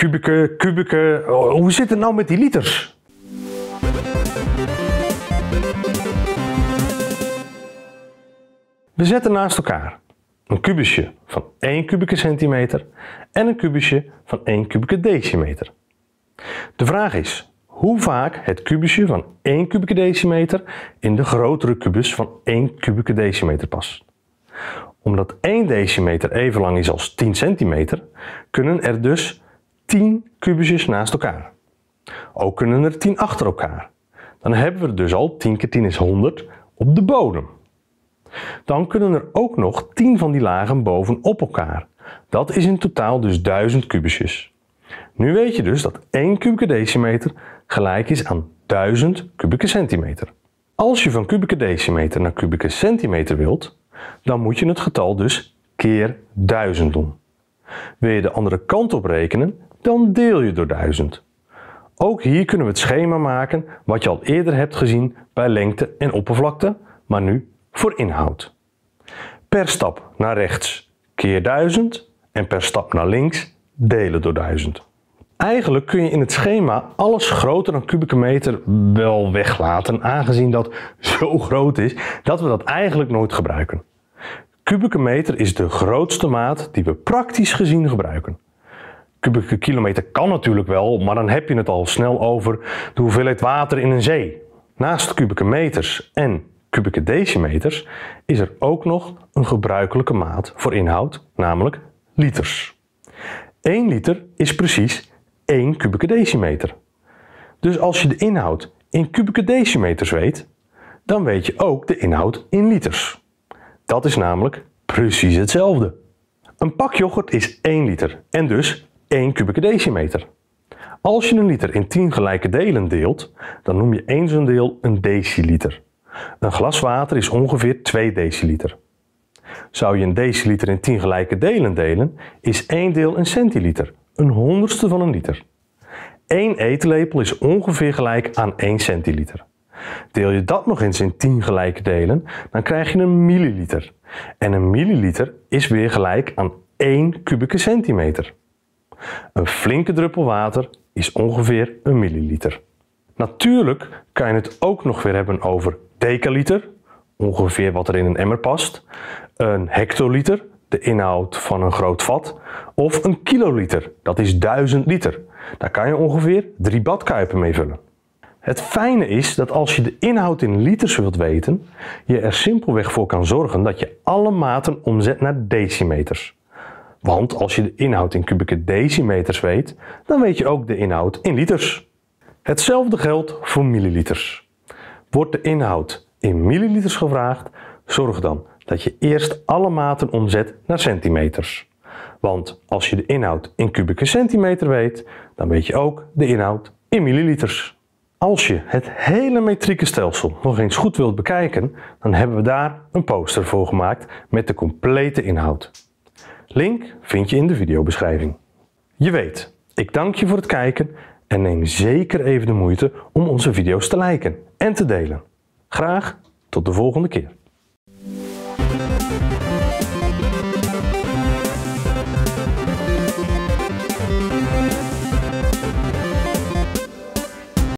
kubieke, kubieke. Oh, hoe zit het nou met die liters? We zetten naast elkaar een kubusje van 1 kubieke centimeter en een kubusje van 1 kubieke decimeter. De vraag is hoe vaak het kubusje van 1 kubieke decimeter in de grotere kubus van 1 kubieke decimeter past. Omdat 1 decimeter even lang is als 10 centimeter, kunnen er dus 10 kubusjes naast elkaar. Ook kunnen er 10 achter elkaar. Dan hebben we dus al 10 keer 10 is 100 op de bodem. Dan kunnen er ook nog 10 van die lagen bovenop elkaar. Dat is in totaal dus 1000 kubusjes. Nu weet je dus dat 1 kubieke decimeter gelijk is aan 1000 kubieke centimeter. Als je van kubieke decimeter naar kubieke centimeter wilt, dan moet je het getal dus keer 1000 doen. Wil je de andere kant op rekenen, dan deel je door 1000. Ook hier kunnen we het schema maken wat je al eerder hebt gezien bij lengte en oppervlakte, maar nu voor inhoud. Per stap naar rechts keer 1000 en per stap naar links delen door 1000. Eigenlijk kun je in het schema alles groter dan kubieke meter wel weglaten, aangezien dat zo groot is dat we dat eigenlijk nooit gebruiken. Kubieke meter is de grootste maat die we praktisch gezien gebruiken. Kubieke kilometer kan natuurlijk wel, maar dan heb je het al snel over de hoeveelheid water in een zee. Naast kubieke meters en kubieke decimeters is er ook nog een gebruikelijke maat voor inhoud, namelijk liters. 1 liter is precies 1 kubieke decimeter. Dus als je de inhoud in kubieke decimeters weet, dan weet je ook de inhoud in liters. Dat is namelijk precies hetzelfde. Een pak yoghurt is 1 liter en dus 1 kubieke decimeter. Als je een liter in 10 gelijke delen deelt, dan noem je eens een deel een deciliter. Een glas water is ongeveer 2 deciliter. Zou je een deciliter in 10 gelijke delen delen, is 1 deel een centiliter, een honderdste van een liter. 1 eetlepel is ongeveer gelijk aan 1 centiliter. Deel je dat nog eens in 10 gelijke delen, dan krijg je een milliliter. En een milliliter is weer gelijk aan 1 kubieke centimeter. Een flinke druppel water is ongeveer een milliliter. Natuurlijk kan je het ook nog weer hebben over decaliter, ongeveer wat er in een emmer past, een hectoliter, de inhoud van een groot vat, of een kiloliter, dat is 1000 liter. Daar kan je ongeveer drie badkuipen mee vullen. Het fijne is dat als je de inhoud in liters wilt weten, je er simpelweg voor kan zorgen dat je alle maten omzet naar decimeters. Want als je de inhoud in kubieke decimeters weet, dan weet je ook de inhoud in liters. Hetzelfde geldt voor milliliters. Wordt de inhoud in milliliters gevraagd, zorg dan dat je eerst alle maten omzet naar centimeters. Want als je de inhoud in kubieke centimeter weet, dan weet je ook de inhoud in milliliters. Als je het hele metrieke stelsel nog eens goed wilt bekijken, dan hebben we daar een poster voor gemaakt met de complete inhoud. Link vind je in de videobeschrijving. Je weet, ik dank je voor het kijken en neem zeker even de moeite om onze video's te liken en te delen. Graag tot de volgende keer.